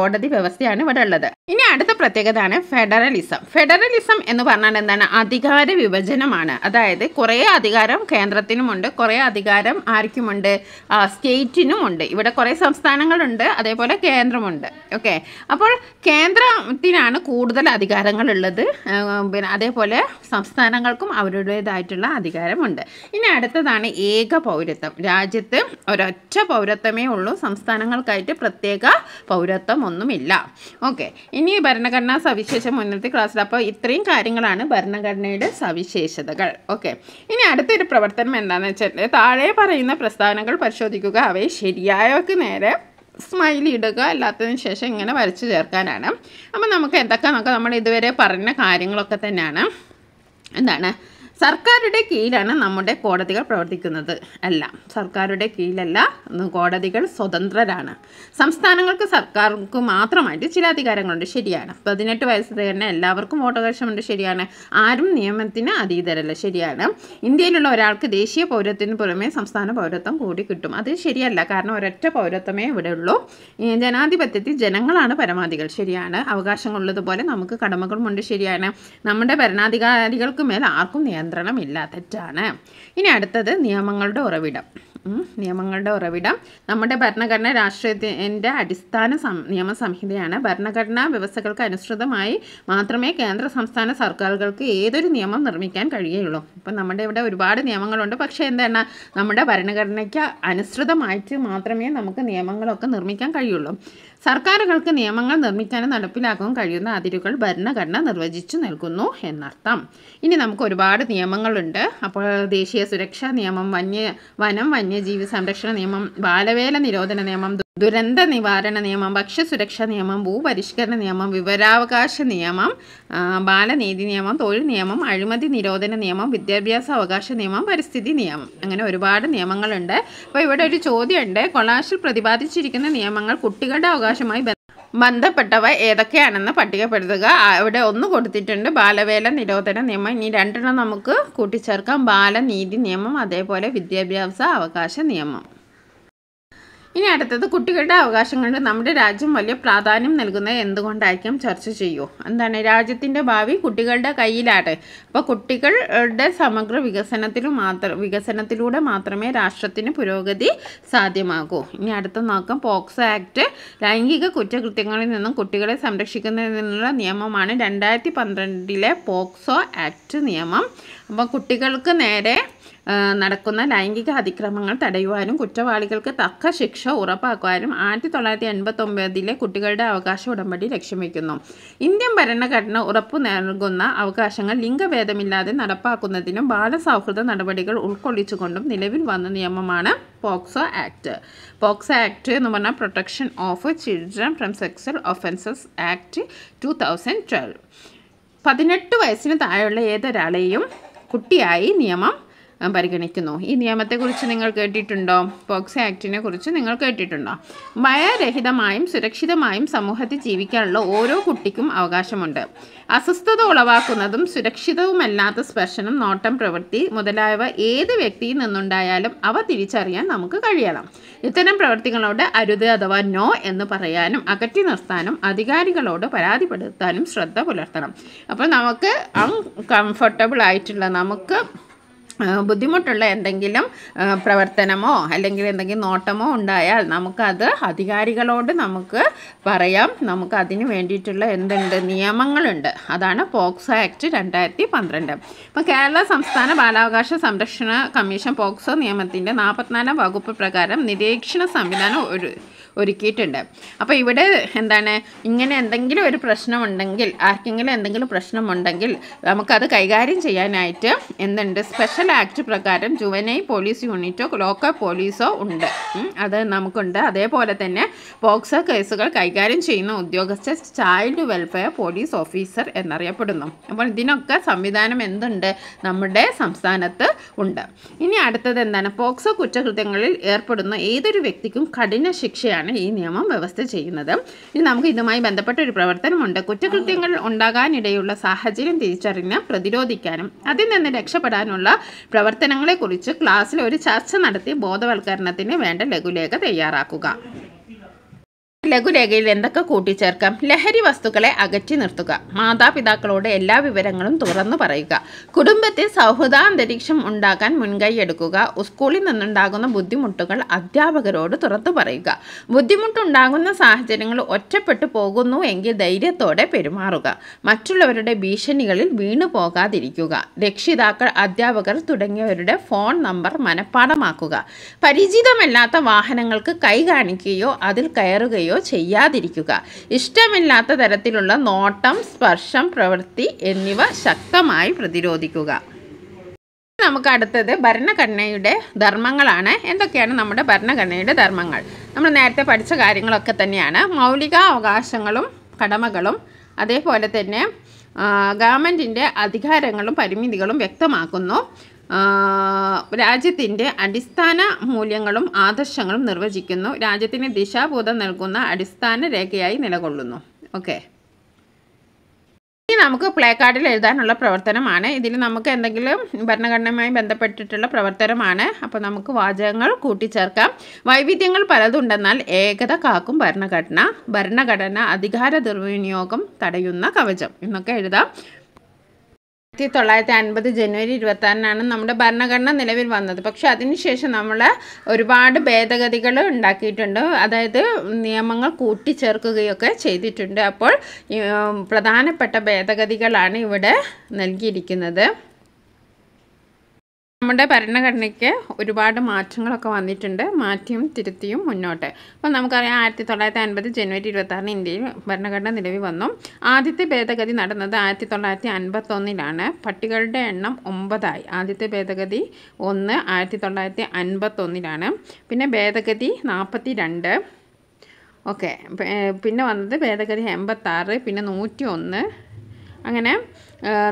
Speaker 1: കോടതി വ്യവസ്ഥയാണ് ഇവിടെ ഉള്ളത് ഇനി അടുത്ത പ്രത്യേകതയാണ് ഫെഡറലിസം ഫെഡറലിസം എന്ന് പറഞ്ഞാൽ എന്താണ് അധികാര വിഭജനമാണ് അതായത് കുറേ അധികാരം കേന്ദ്രത്തിനുമുണ്ട് കുറേ അധികാരം ആർക്കുമുണ്ട് സ്റ്റേറ്റിനുമുണ്ട് ഇവിടെ കുറേ സംസ്ഥാനങ്ങളുണ്ട് അതേപോലെ കേന്ദ്രമുണ്ട് ഓക്കെ അപ്പോൾ കേന്ദ്രത്തിനാണ് കൂടുതൽ അധികാരങ്ങളുള്ളത് പിന്നെ അതേപോലെ സംസ്ഥാനങ്ങൾക്കും അവരുടേതായിട്ടുള്ള അധികാരമുണ്ട് ഇനി അടുത്തതാണ് ഏക പൗരത്വം രാജ്യത്ത് ഒരൊറ്റ പൗരത്വമേ ഉള്ളൂ സംസ്ഥാനങ്ങൾക്കായിട്ട് പ്രത്യേക പൗരത്വം ഒന്നുമില്ല ഓക്കെ ഇനി ഭരണഘടനാ സവിശേഷം മുന്നത്തെ ക്ലാസ്സിൽ അപ്പോൾ ഇത്രയും കാര്യങ്ങളാണ് ഭരണഘടനയുടെ സവിശേഷതകൾ ഓക്കെ ഇനി അടുത്തൊരു പ്രവർത്തനം എന്താണെന്ന് വെച്ചാൽ താഴെ പറയുന്ന പ്രസ്താവനകൾ പരിശോധിക്കുക അവയെ ശരിയായവർക്ക് നേരെ സ്മൈലി ഇടുക അല്ലാത്തതിന് ശേഷം ഇങ്ങനെ വരച്ചു ചേർക്കാനാണ് അപ്പം നമുക്ക് എന്തൊക്കെ നോക്കാം നമ്മൾ ഇതുവരെ പറഞ്ഞ കാര്യങ്ങളൊക്കെ തന്നെയാണ് എന്താണ് സർക്കാരുടെ കീഴിലാണ് നമ്മുടെ കോടതികൾ പ്രവർത്തിക്കുന്നത് അല്ല സർക്കാരുടെ കീഴിലല്ല കോടതികൾ സ്വതന്ത്രരാണ് സംസ്ഥാനങ്ങൾക്ക് സർക്കാർക്ക് മാത്രമായിട്ട് ചില അധികാരങ്ങളുണ്ട് ശരിയാണ് പതിനെട്ട് വയസ്സ് തന്നെ എല്ലാവർക്കും വോട്ടവകാശമുണ്ട് ശരിയാണ് ആരും നിയമത്തിന് അതീതരല്ല ശരിയാണ് ഇന്ത്യയിലുള്ള ഒരാൾക്ക് ദേശീയ പൗരത്വത്തിന് പുറമെ സംസ്ഥാന പൗരത്വം കൂടി കിട്ടും അത് ശരിയല്ല കാരണം ഒരൊറ്റ പൗരത്വമേ ഇവിടെ ഉള്ളൂ ജനാധിപത്യത്തിൽ ജനങ്ങളാണ് പരമാധികൾ ശരിയാണ് അവകാശങ്ങളുള്ളതുപോലെ നമുക്ക് കടമകളുമുണ്ട് ശരിയാണ് നമ്മുടെ ഭരണാധികാരികൾക്ക് മേൽ ആർക്കും നിയന്ത്രണം നിയന്ത്രണമില്ല തെറ്റാണ് ഇനി അടുത്തത് നിയമങ്ങളുടെ ഉറവിടം നിയമങ്ങളുടെ ഉറവിടം നമ്മുടെ ഭരണഘടന രാഷ്ട്രീയത്തിൻ്റെ അടിസ്ഥാന നിയമസംഹിതയാണ് ഭരണഘടനാ വ്യവസ്ഥകൾക്ക് അനുസൃതമായി മാത്രമേ കേന്ദ്ര സംസ്ഥാന സർക്കാരുകൾക്ക് ഏതൊരു നിയമം നിർമ്മിക്കാൻ കഴിയുകയുള്ളൂ ഇപ്പം നമ്മുടെ ഇവിടെ ഒരുപാട് നിയമങ്ങളുണ്ട് പക്ഷേ എന്താണ് നമ്മുടെ ഭരണഘടനയ്ക്ക് അനുസൃതമായിട്ട് മാത്രമേ നമുക്ക് നിയമങ്ങളൊക്കെ നിർമ്മിക്കാൻ കഴിയുള്ളൂ സർക്കാരുകൾക്ക് നിയമങ്ങൾ നിർമ്മിക്കാനും നടപ്പിലാക്കാനും കഴിയുന്ന അതിരുകൾ ഭരണഘടന നിർവചിച്ചു നൽകുന്നു എന്നർത്ഥം ഇനി നമുക്ക് ഒരുപാട് നിയമങ്ങളുണ്ട് അപ്പോൾ ദേശീയ സുരക്ഷാ നിയമം വന്യ വനം വന്യജീവി സംരക്ഷണ നിയമം ബാലവേല നിരോധന നിയമം ദുരന്ത നിവാരണ നിയമം ഭക്ഷ്യസുരക്ഷാ നിയമം ഭൂപരിഷ്കരണ നിയമം വിവരാവകാശ നിയമം ബാലനീതി നിയമം തൊഴിൽ നിയമം അഴിമതി നിരോധന നിയമം വിദ്യാഭ്യാസ അവകാശ നിയമം പരിസ്ഥിതി നിയമം അങ്ങനെ ഒരുപാട് നിയമങ്ങളുണ്ട് അപ്പോൾ ഇവിടെ ഒരു ചോദ്യമുണ്ട് കൊളാശിൽ പ്രതിപാദിച്ചിരിക്കുന്ന നിയമങ്ങൾ കുട്ടികളുടെ അവകാശമായി ബന്ധപ്പെട്ടവ ഏതൊക്കെയാണെന്ന് പട്ടികപ്പെടുത്തുക അവിടെ ഒന്ന് കൊടുത്തിട്ടുണ്ട് ബാലവേല നിരോധന നിയമം ഇനി രണ്ടെണ്ണം നമുക്ക് കൂട്ടിച്ചേർക്കാം ബാലനീതി നിയമം അതേപോലെ വിദ്യാഭ്യാസ അവകാശ നിയമം ഇനി അടുത്തത് കുട്ടികളുടെ അവകാശങ്ങളുടെ നമ്മുടെ രാജ്യം വലിയ പ്രാധാന്യം നൽകുന്നത് എന്തുകൊണ്ടായിരിക്കും ചർച്ച ചെയ്യൂ എന്താണ് രാജ്യത്തിൻ്റെ ഭാവി കുട്ടികളുടെ കയ്യിലാണ് അപ്പോൾ കുട്ടികളുടെ സമഗ്ര വികസനത്തിലു മാത്രം വികസനത്തിലൂടെ മാത്രമേ രാഷ്ട്രത്തിന് പുരോഗതി സാധ്യമാകൂ ഇനി അടുത്ത നോക്കാം പോക്സോ ആക്ട് ലൈംഗിക കുറ്റകൃത്യങ്ങളിൽ നിന്നും കുട്ടികളെ സംരക്ഷിക്കുന്നതിനുള്ള നിയമമാണ് രണ്ടായിരത്തി പന്ത്രണ്ടിലെ പോക്സോ ആക്ട് നിയമം അപ്പോൾ കുട്ടികൾക്ക് നേരെ നടക്കുന്ന ലൈംഗിക അതിക്രമങ്ങൾ തടയുവാനും കുറ്റവാളികൾക്ക് തക്ക ശിക്ഷ ഉറപ്പാക്കുവാനും ആയിരത്തി തൊള്ളായിരത്തി ഒമ്പതിലെ കുട്ടികളുടെ അവകാശ ഉടമ്പടി ലക്ഷ്യം വയ്ക്കുന്നു ഇന്ത്യൻ ഭരണഘടന ഉറപ്പു നൽകുന്ന അവകാശങ്ങൾ ലിംഗഭേദമില്ലാതെ നടപ്പാക്കുന്നതിനും ബാലസൗഹൃദ നടപടികൾ ഉൾക്കൊള്ളിച്ചുകൊണ്ടും നിലവിൽ വന്ന നിയമമാണ് പോക്സോ ആക്ട് പോക്സോ ആക്ട് എന്ന് പറഞ്ഞാൽ protection of children from sexual offences act two thousand twelve പതിനെട്ട് വയസ്സിന് താഴെയുള്ള ഏതൊരാളെയും കുട്ടിയായി നിയമം പരിഗണിക്കുന്നു ഈ നിയമത്തെക്കുറിച്ച് നിങ്ങൾ കേട്ടിട്ടുണ്ടോ പോക്സോ ആക്ടിനെ കുറിച്ച് നിങ്ങൾ കേട്ടിട്ടുണ്ടോ ഭയരഹിതമായും സുരക്ഷിതമായും സമൂഹത്തിൽ ജീവിക്കാനുള്ള ഓരോ കുട്ടിക്കും അവകാശമുണ്ട് അസ്വസ്ഥത ഉളവാക്കുന്നതും സുരക്ഷിതവുമല്ലാത്ത സ്പർശനം നോട്ടം പ്രവൃത്തി മുതലായവ ഏത് വ്യക്തിയിൽ നിന്നുണ്ടായാലും അവ തിരിച്ചറിയാൻ നമുക്ക് കഴിയണം ഇത്തരം പ്രവൃത്തികളോട് അരുത് അഥവാ നോ എന്ന് പറയാനും അകറ്റി നിർത്താനും അധികാരികളോട് പരാതിപ്പെടുത്താനും ശ്രദ്ധ പുലർത്തണം അപ്പോൾ നമുക്ക് അൺകംഫർട്ടബിൾ ആയിട്ടുള്ള നമുക്ക് ബുദ്ധിമുട്ടുള്ള എന്തെങ്കിലും പ്രവർത്തനമോ അല്ലെങ്കിൽ എന്തെങ്കിലും നോട്ടമോ ഉണ്ടായാൽ നമുക്കത് അധികാരികളോട് നമുക്ക് പറയാം നമുക്ക് അതിന് വേണ്ടിയിട്ടുള്ള എന്തുണ്ട് നിയമങ്ങളുണ്ട് അതാണ് പോക്സോ ആക്ട് രണ്ടായിരത്തി പന്ത്രണ്ട് ഇപ്പോൾ കേരള സംസ്ഥാന ബാലാവകാശ സംരക്ഷണ കമ്മീഷൻ പോക്സോ നിയമത്തിൻ്റെ നാൽപ്പത്തിനാലാം വകുപ്പ് പ്രകാരം നിരീക്ഷണ സംവിധാനം ഒരു ഒരുക്കിയിട്ടുണ്ട് അപ്പോൾ ഇവിടെ എന്താണ് ഇങ്ങനെ എന്തെങ്കിലും ഒരു പ്രശ്നമുണ്ടെങ്കിൽ ആർക്കെങ്കിലും എന്തെങ്കിലും പ്രശ്നമുണ്ടെങ്കിൽ നമുക്കത് കൈകാര്യം ചെയ്യാനായിട്ട് എന്തുണ്ട് സ്പെഷ്യൽ ആക്ട് പ്രകാരം ജുവനൈ പോലീസ് യൂണിറ്റോ ലോക്കൽ പോലീസോ ഉണ്ട് അത് നമുക്കുണ്ട് അതേപോലെ തന്നെ പോക്സോ കേസുകൾ കൈകാര്യം ചെയ്യുന്ന ഉദ്യോഗസ്ഥ ചൈൽഡ് വെൽഫെയർ പോലീസ് ഓഫീസർ എന്നറിയപ്പെടുന്നു അപ്പോൾ ഇതിനൊക്കെ സംവിധാനം എന്തുണ്ട് നമ്മുടെ സംസ്ഥാനത്ത് ഉണ്ട് ഇനി അടുത്തത് എന്താണ് പോക്സോ കുറ്റകൃത്യങ്ങളിൽ ഏർപ്പെടുന്ന ഏതൊരു വ്യക്തിക്കും കഠിന ശിക്ഷയാണ് നൽകാനാണ് ഈ നിയമം വ്യവസ്ഥ ചെയ്യുന്നത് ഇനി നമുക്ക് ഇതുമായി ബന്ധപ്പെട്ട ഒരു പ്രവർത്തനമുണ്ട് കുറ്റകൃത്യങ്ങൾ ഉണ്ടാകാനിടയുള്ള സാഹചര്യം തിരിച്ചറിഞ്ഞ് പ്രതിരോധിക്കാനും അതിൽ നിന്ന് രക്ഷപ്പെടാനുള്ള പ്രവർത്തനങ്ങളെക്കുറിച്ച് ക്ലാസ്സിൽ ഒരു ചർച്ച നടത്തി ബോധവൽക്കരണത്തിന് വേണ്ട ലഘുലേഖ തയ്യാറാക്കുക ലഘുരേഖയിൽ എന്തൊക്കെ കൂട്ടിച്ചേർക്കാം ലഹരി വസ്തുക്കളെ അകറ്റി നിർത്തുക മാതാപിതാക്കളോട് എല്ലാ വിവരങ്ങളും തുറന്നു പറയുക കുടുംബത്തിൽ സൗഹൃദാന്തരീക്ഷം ഉണ്ടാക്കാൻ മുൻകൈയെടുക്കുക സ്കൂളിൽ നിന്നുണ്ടാകുന്ന ബുദ്ധിമുട്ടുകൾ അധ്യാപകരോട് തുറന്നു പറയുക ബുദ്ധിമുട്ടുണ്ടാകുന്ന സാഹചര്യങ്ങൾ ഒറ്റപ്പെട്ടു പോകുന്നു എങ്കിൽ ധൈര്യത്തോടെ പെരുമാറുക മറ്റുള്ളവരുടെ ഭീഷണികളിൽ വീണു പോകാതിരിക്കുക രക്ഷിതാക്കൾ അധ്യാപകർ തുടങ്ങിയവരുടെ ഫോൺ നമ്പർ മനഃപ്പാടമാക്കുക പരിചിതമല്ലാത്ത വാഹനങ്ങൾക്ക് കൈ കാണിക്കുകയോ അതിൽ കയറുകയോ ചെയ്യുകയോ ചെയ്യാതിരിക്കുക ഇഷ്ടമില്ലാത്ത തരത്തിലുള്ള നോട്ടം സ്പർശം പ്രവൃത്തി എന്നിവ ശക്തമായി പ്രതിരോധിക്കുക നമുക്ക് അടുത്തത് ഭരണഘടനയുടെ ധർമ്മങ്ങളാണ് എന്തൊക്കെയാണ് നമ്മുടെ ഭരണഘടനയുടെ ധർമ്മങ്ങൾ നമ്മൾ നേരത്തെ പഠിച്ച കാര്യങ്ങളൊക്കെ തന്നെയാണ് മൗലിക അവകാശങ്ങളും കടമകളും അതേപോലെ തന്നെ ഗവൺമെൻറ്റിൻ്റെ അധികാരങ്ങളും പരിമിതികളും വ്യക്തമാക്കുന്നു രാജ്യത്തിൻ്റെ അടിസ്ഥാന മൂല്യങ്ങളും ആദർശങ്ങളും നിർവചിക്കുന്നു രാജ്യത്തിന് ദിശാബോധം നൽകുന്ന അടിസ്ഥാന രേഖയായി നിലകൊള്ളുന്നു ഓക്കെ ഇനി നമുക്ക് പ്ലേ കാർഡിൽ എഴുതാനുള്ള പ്രവർത്തനമാണ് ഇതിൽ നമുക്ക് എന്തെങ്കിലും ഭരണഘടനയുമായി ബന്ധപ്പെട്ടിട്ടുള്ള പ്രവർത്തനമാണ് അപ്പോൾ നമുക്ക് വാചകങ്ങൾ കൂട്ടിച്ചേർക്കാം വൈവിധ്യങ്ങൾ പലതുണ്ടെന്നാൽ ഏകത കാക്കും ഭരണഘടന ഭരണഘടന അധികാര ദുർവിനിയോഗം തടയുന്ന കവചം എന്നൊക്കെ എഴുതാം ആയിരത്തി തൊള്ളായിരത്തി അൻപത് ജനുവരി ആറിനാണ് നമ്മുടെ ഭരണഘടന നിലവിൽ വന്നത് പക്ഷേ അതിനുശേഷം നമ്മൾ ഒരുപാട് ഭേദഗതികൾ ഉണ്ടാക്കിയിട്ടുണ്ട് അതായത് നിയമങ്ങൾ കൂട്ടിച്ചേർക്കുകയൊക്കെ ചെയ്തിട്ടുണ്ട് അപ്പോൾ പ്രധാനപ്പെട്ട ഭേദഗതികളാണ് ഇവിടെ നൽകിയിരിക്കുന്നത് നമ്മുടെ ഭരണഘടനയ്ക്ക് ഒരുപാട് മാറ്റങ്ങളൊക്കെ വന്നിട്ടുണ്ട് മാറ്റിയും തിരുത്തിയും മുന്നോട്ട് അപ്പോൾ നമുക്കറിയാം ആയിരത്തി തൊള്ളായിരത്തി അൻപത് ജനുവരി ഇരുപത്താറിന് ഇന്ത്യയിൽ ഭരണഘടന നിലവിൽ വന്നു ആദ്യത്തെ ഭേദഗതി നടന്നത് ആയിരത്തി തൊള്ളായിരത്തി അൻപത്തൊന്നിലാണ് പട്ടികളുടെ എണ്ണം ഒമ്പതായി ആദ്യത്തെ ഭേദഗതി ഒന്ന് ആയിരത്തി തൊള്ളായിരത്തി അൻപത്തൊന്നിലാണ് പിന്നെ ഭേദഗതി നാൽപ്പത്തി രണ്ട് ഓക്കെ പിന്നെ വന്നത് ഭേദഗതി എൺപത്താറ് പിന്നെ നൂറ്റി ഒന്ന് അങ്ങനെ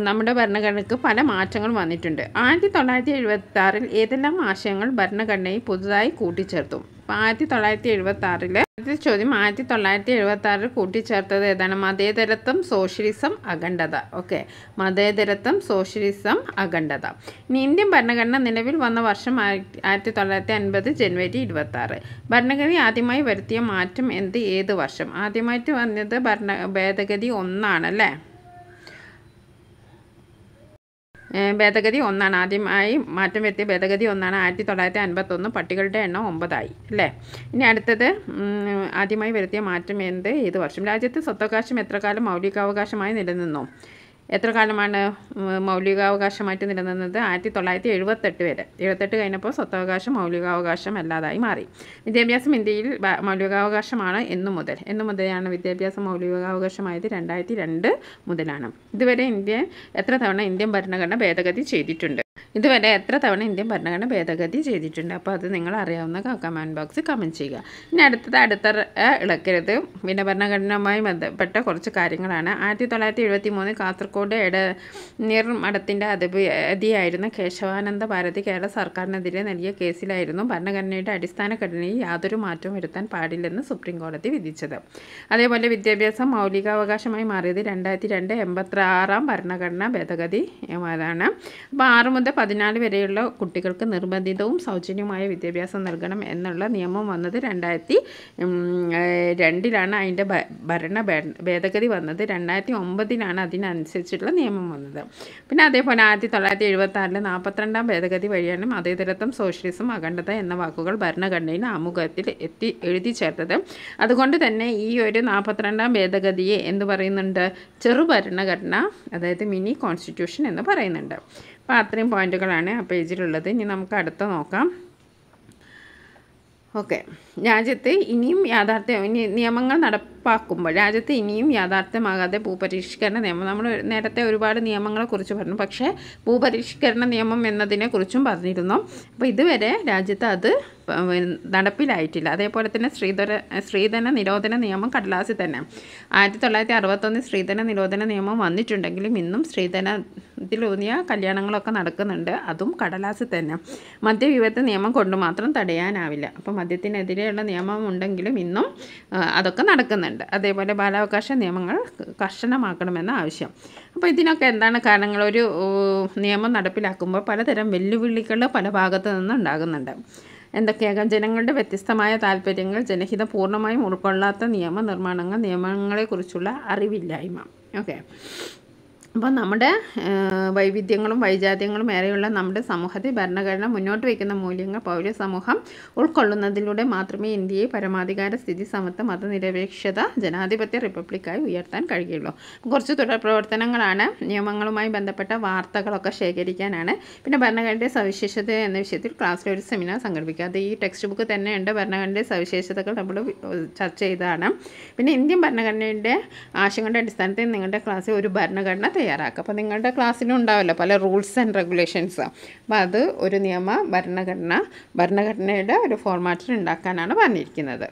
Speaker 1: നമ്മുടെ ഭരണഘടനയ്ക്ക് പല മാറ്റങ്ങൾ വന്നിട്ടുണ്ട് ആയിരത്തി തൊള്ളായിരത്തി എഴുപത്തി ആറിൽ ഏതെല്ലാം ആശയങ്ങൾ ഭരണഘടനയിൽ പുതുതായി കൂട്ടിച്ചേർത്തു അപ്പം ആയിരത്തി തൊള്ളായിരത്തി എഴുപത്തി ആറിൽ ആദ്യത്തെ ചോദ്യം ആയിരത്തി തൊള്ളായിരത്തി എഴുപത്തി ആറിൽ കൂട്ടിച്ചേർത്തത് ഏതാണ് മതേതരത്വം സോഷ്യലിസം അഖണ്ഡത ഓക്കെ മതേതരത്വം സോഷ്യലിസം അഖണ്ഡത ഇനി ഇന്ത്യൻ ഭരണഘടന നിലവിൽ വന്ന വർഷം ആയിരത്തി തൊള്ളായിരത്തി അൻപത് ജനുവരി ഇരുപത്തി ആറ് ഭരണഗതി ആദ്യമായി വരുത്തിയ മാറ്റം എന്ത് ഏത് വർഷം ആദ്യമായിട്ട് വന്നത് ഭരണ ഭേദഗതി ഒന്നാണ് അല്ലേ ഭേദഗതി ഒന്നാണ് ആദ്യമായി മാറ്റം വരുത്തിയ ഭേദഗതി ഒന്നാണ് ആയിരത്തി തൊള്ളായിരത്തി അൻപത്തൊന്ന് പട്ടികളുടെ എണ്ണം ഒമ്പതായി അല്ലേ ഇനി അടുത്തത് ആദ്യമായി വരുത്തിയ മാറ്റം എന്ത് ഏത് വർഷം രാജ്യത്ത് സ്വത്തവകാശം എത്ര കാലം മൗലികാവകാശമായി നിലനിന്നു എത്ര കാലമാണ് മാറ്റി നിലനിന്നത് ആയിരത്തി തൊള്ളായിരത്തി എഴുപത്തെട്ട് വരെ എഴുപത്തെട്ട് കഴിഞ്ഞപ്പോൾ സ്വത്തവകാശം മൗലികാവകാശം അല്ലാതായി മാറി വിദ്യാഭ്യാസം ഇന്ത്യയിൽ മൗലികാവകാശമാണ് എന്നു മുതൽ എന്നു മുതലാണ് വിദ്യാഭ്യാസം മൗലികാവകാശമായത് രണ്ടായിരത്തി രണ്ട് മുതലാണ് ഇതുവരെ ഇന്ത്യ എത്ര തവണ ഇന്ത്യൻ ഭരണഘടന ഭേദഗതി ചെയ്തിട്ടുണ്ട് ഇതുവരെ എത്ര തവണ ഇന്ത്യൻ ഭരണഘടന ഭേദഗതി ചെയ്തിട്ടുണ്ട് അപ്പോൾ അത് നിങ്ങൾ അറിയാവുന്ന കമൻറ്റ് ബോക്സിൽ കമൻറ്റ് ചെയ്യുക ഇനി അടുത്തത് അടുത്ത ഇളക്കരുത് പിന്നെ ഭരണഘടനയുമായി ബന്ധപ്പെട്ട കുറച്ച് കാര്യങ്ങളാണ് ആയിരത്തി തൊള്ളായിരത്തി എഴുപത്തി മൂന്ന് കാസർഗോഡ് ഇട നിർമ്മടത്തിൻ്റെ മഠത്തിൻ്റെ കേശവാനന്ദ ഭാരതി കേരള സർക്കാരിനെതിരെ നൽകിയ കേസിലായിരുന്നു ഭരണഘടനയുടെ അടിസ്ഥാന ഘടനയിൽ യാതൊരു മാറ്റവും വരുത്താൻ പാടില്ലെന്ന് സുപ്രീം കോടതി വിധിച്ചത് അതേപോലെ വിദ്യാഭ്യാസം മൗലികാവകാശമായി മാറിയത് രണ്ടായിരത്തി രണ്ട് എൺപത്തി ആറാം ഭരണഘടനാ ഭേദഗതി ആണ് അപ്പോൾ ആറ് മുതൽ പതിനാല് വരെയുള്ള കുട്ടികൾക്ക് നിർബന്ധിതവും സൗജന്യവുമായ വിദ്യാഭ്യാസം നൽകണം എന്നുള്ള നിയമം വന്നത് രണ്ടായിരത്തി രണ്ടിലാണ് അതിൻ്റെ ഭരണ ഭേദഗതി വന്നത് രണ്ടായിരത്തി ഒമ്പതിലാണ് അതിനനുസരിച്ചുള്ള നിയമം വന്നത് പിന്നെ അതേപോലെ ആയിരത്തി തൊള്ളായിരത്തി എഴുപത്തി നാൽപ്പത്തിരണ്ടാം ഭേദഗതി വഴിയാണ് മതേതരത്വം സോഷ്യലിസം അഖണ്ഡത എന്ന വാക്കുകൾ ഭരണഘടനയിൽ ആമുഖത്തിൽ എത്തി എഴുതി ചേർത്തത് അതുകൊണ്ട് തന്നെ ഈ ഒരു നാൽപ്പത്തിരണ്ടാം ഭേദഗതിയെ എന്ന് പറയുന്നുണ്ട് ചെറു ഭരണഘടന അതായത് മിനി കോൺസ്റ്റിറ്റ്യൂഷൻ എന്ന് പറയുന്നുണ്ട് അപ്പം അത്രയും പോയിൻറ്റുകളാണ് ആ പേജിലുള്ളത് ഇനി നമുക്ക് അടുത്ത നോക്കാം ഓക്കെ രാജ്യത്ത് ഇനിയും യാഥാർത്ഥ്യം ഇനി നിയമങ്ങൾ നട നടപ്പാക്കുമ്പോൾ രാജ്യത്ത് ഇനിയും യാഥാർത്ഥ്യമാകാതെ ഭൂപരിഷ്കരണ നിയമം നമ്മൾ നേരത്തെ ഒരുപാട് നിയമങ്ങളെക്കുറിച്ച് പറഞ്ഞു പക്ഷേ ഭൂപരിഷ്കരണ നിയമം എന്നതിനെക്കുറിച്ചും പറഞ്ഞിരുന്നു അപ്പോൾ ഇതുവരെ രാജ്യത്ത് അത് നടപ്പിലായിട്ടില്ല അതേപോലെ തന്നെ സ്ത്രീധര സ്ത്രീധന നിരോധന നിയമം കടലാസിൽ തന്നെ ആയിരത്തി തൊള്ളായിരത്തി അറുപത്തൊന്ന് സ്ത്രീധന നിരോധന നിയമം വന്നിട്ടുണ്ടെങ്കിലും ഇന്നും സ്ത്രീധനത്തിലൂന്നിയ കല്യാണങ്ങളൊക്കെ നടക്കുന്നുണ്ട് അതും കടലാസിൽ തന്നെ മദ്യവിപത്ത് നിയമം കൊണ്ട് മാത്രം തടയാനാവില്ല അപ്പോൾ മദ്യത്തിനെതിരെയുള്ള നിയമം ഉണ്ടെങ്കിലും ഇന്നും അതൊക്കെ നടക്കുന്നുണ്ട് പറയുന്നുണ്ട് അതേപോലെ ബാലാവകാശ നിയമങ്ങൾ കർശനമാക്കണമെന്ന ആവശ്യം അപ്പോൾ ഇതിനൊക്കെ എന്താണ് കാരണങ്ങൾ ഒരു നിയമം നടപ്പിലാക്കുമ്പോൾ പലതരം വെല്ലുവിളികൾ പല ഭാഗത്തു നിന്ന് ഉണ്ടാകുന്നുണ്ട് എന്തൊക്കെയാകാം ജനങ്ങളുടെ വ്യത്യസ്തമായ താല്പര്യങ്ങൾ ജനഹിതം പൂർണ്ണമായും ഉൾക്കൊള്ളാത്ത നിയമനിർമ്മാണങ്ങൾ നിയമങ്ങളെക്കുറിച്ചുള്ള അറിവില്ലായ്മ ഓക്കെ അപ്പോൾ നമ്മുടെ വൈവിധ്യങ്ങളും വൈജാത്യങ്ങളും ഏറെയുള്ള നമ്മുടെ സമൂഹത്തെ ഭരണഘടന മുന്നോട്ട് വയ്ക്കുന്ന മൂല്യങ്ങൾ പൗര സമൂഹം ഉൾക്കൊള്ളുന്നതിലൂടെ മാത്രമേ ഇന്ത്യയെ പരമാധികാര സ്ഥിതി സമത്വ മതനിരപേക്ഷത ജനാധിപത്യ റിപ്പബ്ലിക്കായി ഉയർത്താൻ കഴിയുള്ളൂ കുറച്ച് തുടർ പ്രവർത്തനങ്ങളാണ് നിയമങ്ങളുമായി ബന്ധപ്പെട്ട വാർത്തകളൊക്കെ ശേഖരിക്കാനാണ് പിന്നെ ഭരണഘടനയുടെ സവിശേഷത എന്ന വിഷയത്തിൽ ക്ലാസ്സിലെ ഒരു സെമിനാർ സംഘടിപ്പിക്കുക ഈ ടെക്സ്റ്റ് ബുക്ക് തന്നെയുണ്ട് ഭരണഘടനയുടെ സവിശേഷതകൾ നമ്മൾ ചർച്ച ചെയ്തതാണ് പിന്നെ ഇന്ത്യൻ ഭരണഘടനയുടെ ആശയങ്ങളുടെ അടിസ്ഥാനത്തിൽ നിങ്ങളുടെ ക്ലാസ്സിൽ ഒരു ഭരണഘടന തയ്യാറാക്കുക തയ്യാറാക്കുക അപ്പോൾ നിങ്ങളുടെ ക്ലാസ്സിനും ഉണ്ടാവുമല്ലോ പല റൂൾസ് ആൻഡ് റെഗുലേഷൻസ് അപ്പോൾ അത് ഒരു നിയമ ഭരണഘടന ഭരണഘടനയുടെ ഒരു ഫോർമാറ്റിൽ ഉണ്ടാക്കാനാണ് പറഞ്ഞിരിക്കുന്നത്